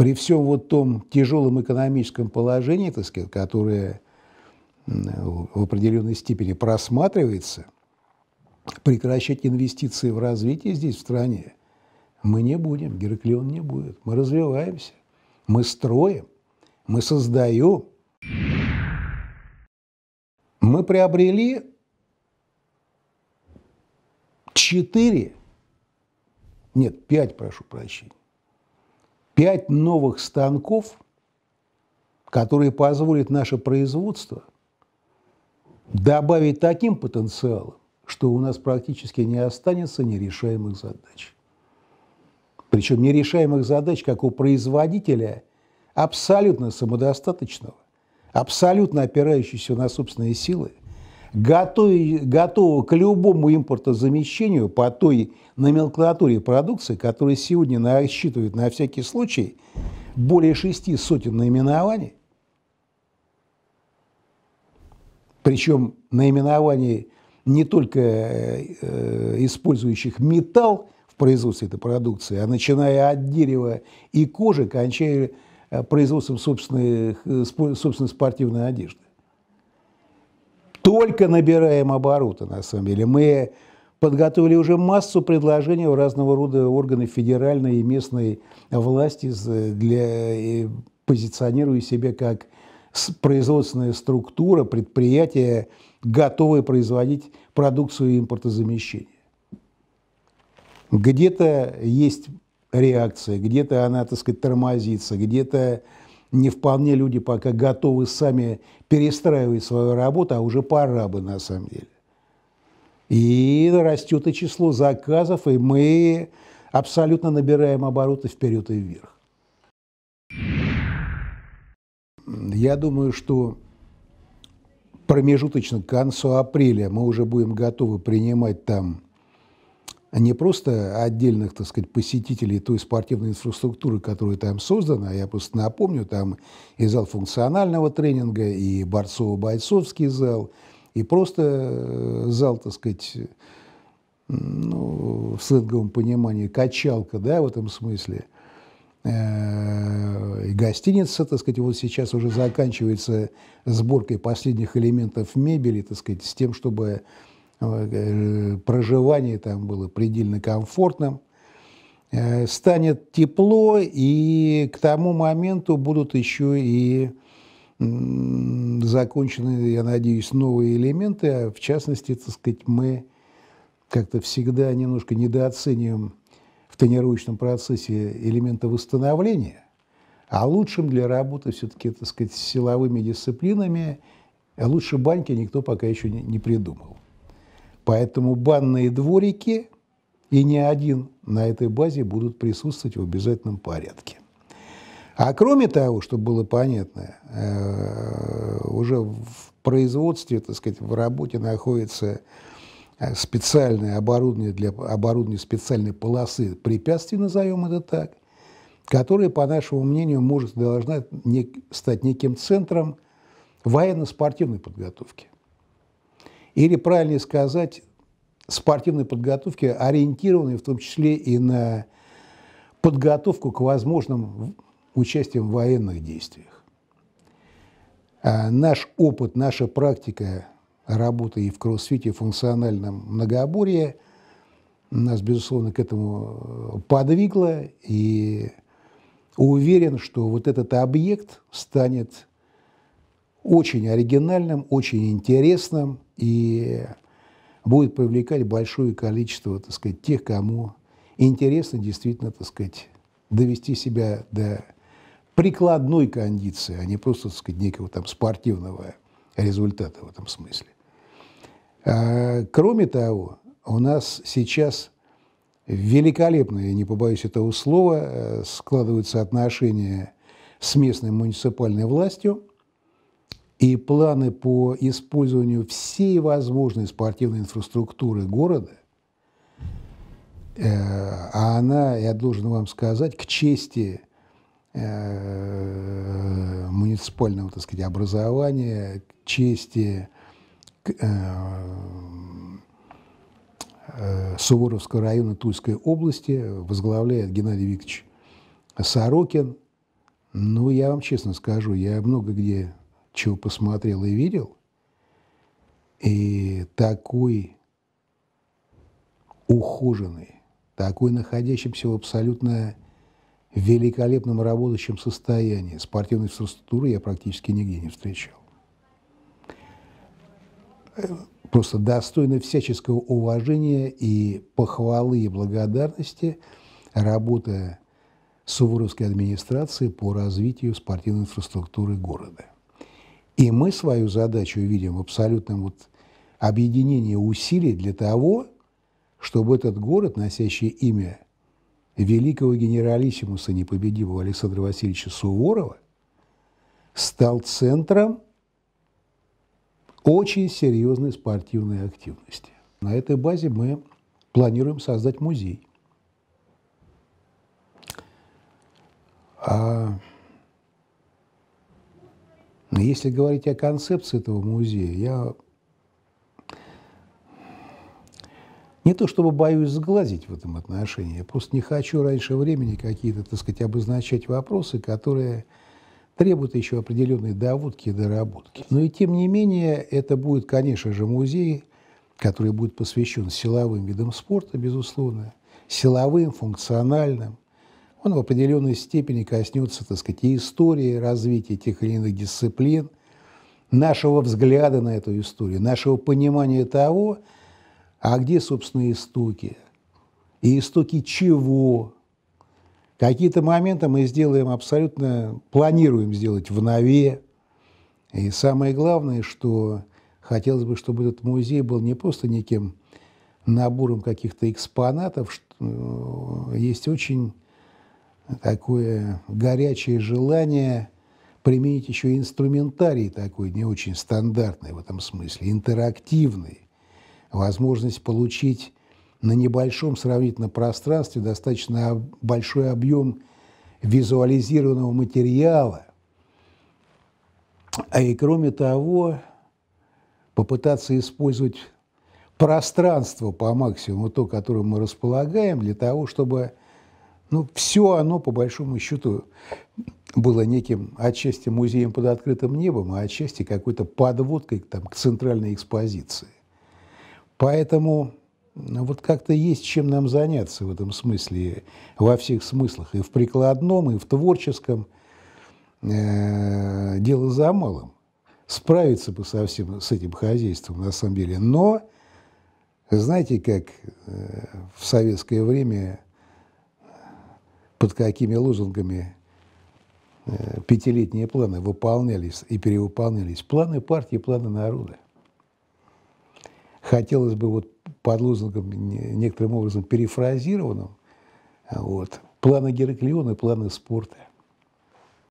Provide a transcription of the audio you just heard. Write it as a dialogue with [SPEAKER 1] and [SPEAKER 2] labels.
[SPEAKER 1] при всем вот том тяжелом экономическом положении, так сказать, которое в определенной степени просматривается, прекращать инвестиции в развитие здесь, в стране, мы не будем, Гераклион не будет. Мы развиваемся, мы строим, мы создаем. Мы приобрели четыре, нет, пять, прошу прощения, пять новых станков, которые позволят наше производство добавить таким потенциалом, что у нас практически не останется нерешаемых задач. Причем нерешаемых задач, как у производителя, абсолютно самодостаточного, абсолютно опирающегося на собственные силы – готовы, готовы к любому импортозамещению по той номенклатуре продукции, которая сегодня насчитывает на всякий случай более шести сотен наименований. Причем наименований не только э, э, использующих металл в производстве этой продукции, а начиная от дерева и кожи, кончая э, производством собственной, собственной спортивной одежды только набираем обороты, на самом деле. Мы подготовили уже массу предложений в разного рода органы федеральной и местной власти, для, э, позиционируя себя как производственная структура, предприятие, готовое производить продукцию импортозамещения. Где-то есть реакция, где-то она, так сказать, тормозится, где-то не вполне люди пока готовы сами перестраивать свою работу, а уже пора бы на самом деле. И растет и число заказов, и мы абсолютно набираем обороты вперед и вверх. Я думаю, что промежуточно к концу апреля мы уже будем готовы принимать там а не просто отдельных, так сказать, посетителей той спортивной инфраструктуры, которая там создана. А я просто напомню, там и зал функционального тренинга, и борцово-бойцовский зал, и просто э, зал, так сказать, ну, в сленговом понимании качалка, да, в этом смысле. Э, и гостиница, так сказать, вот сейчас уже заканчивается сборкой последних элементов мебели, так сказать, с тем, чтобы Э, проживание там было предельно комфортным, э, станет тепло, и к тому моменту будут еще и закончены, я надеюсь, новые элементы, а в частности, так сказать, мы как-то всегда немножко недооцениваем в тренировочном процессе элементы восстановления, а лучшим для работы все-таки, так сказать, силовыми дисциплинами, лучше баньки никто пока еще не придумал. Поэтому банные дворики и не один на этой базе будут присутствовать в обязательном порядке. А кроме того, чтобы было понятно, э, уже в производстве, так сказать, в работе находится э, специальное оборудование для оборудования специальной полосы препятствий, назовем это так, которая, по нашему мнению, может должна не, стать неким центром военно-спортивной подготовки или, правильнее сказать, спортивной подготовки, ориентированной в том числе и на подготовку к возможным участиям в военных действиях. А наш опыт, наша практика работы и в кроссфите, и в функциональном многоборье нас, безусловно, к этому э, подвигло, и уверен, что вот этот объект станет очень оригинальным, очень интересным и будет привлекать большое количество, так сказать, тех, кому интересно действительно, так сказать, довести себя до прикладной кондиции, а не просто, так сказать, некого там спортивного результата в этом смысле. А, кроме того, у нас сейчас великолепно, я не побоюсь этого слова, э, складываются отношения с местной муниципальной властью – и планы по использованию всей возможной спортивной инфраструктуры города, э, а она, я должен вам сказать, к чести э, муниципального, так сказать, образования, к чести э, Суворовского района Тульской области возглавляет Геннадий Викторович Сорокин. Ну, я вам честно скажу, я много где чего посмотрел и видел. И такой ухоженный, такой находящимся в абсолютно великолепном работающем состоянии спортивной инфраструктуры я практически нигде не встречал. Просто достойно всяческого уважения и похвалы и благодарности работа Суворовской администрации по развитию спортивной инфраструктуры города. И мы свою задачу видим в абсолютном вот объединении усилий для того, чтобы этот город, носящий имя великого генералиссимуса непобедимого Александра Васильевича Суворова, стал центром очень серьезной спортивной активности. На этой базе мы планируем создать музей. А если говорить о концепции этого музея, я не то чтобы боюсь сглазить в этом отношении, я просто не хочу раньше времени какие-то, так сказать, обозначать вопросы, которые требуют еще определенной доводки и доработки. Но и тем не менее, это будет, конечно же, музей, который будет посвящен силовым видам спорта, безусловно, силовым, функциональным, он в определенной степени коснется, так сказать, и истории развития тех или иных дисциплин, нашего взгляда на эту историю, нашего понимания того, а где, собственно, истоки, и истоки чего. Какие-то моменты мы сделаем абсолютно, планируем сделать в нове. И самое главное, что хотелось бы, чтобы этот музей был не просто неким набором каких-то экспонатов, что э, есть очень такое горячее желание применить еще инструментарий такой, не очень стандартный в этом смысле, интерактивный, возможность получить на небольшом сравнительно пространстве достаточно большой объем визуализированного материала. А и кроме того, попытаться использовать пространство по максимуму, то, которым мы располагаем, для того, чтобы ну, все оно, по большому счету, было неким отчасти музеем под открытым небом, а отчасти какой-то подводкой там, к центральной экспозиции. Поэтому ну, вот как-то есть чем нам заняться в этом смысле, во всех смыслах, и в прикладном, и в творческом. Э -э дело за малым. Справиться бы совсем с этим хозяйством, на самом деле. Но, знаете, как э, в советское время под какими лозунгами э, пятилетние планы выполнялись и перевыполнялись. Планы партии, планы народа. Хотелось бы вот под лозунгом некоторым образом перефразированным, а вот, планы Гераклиона планы спорта.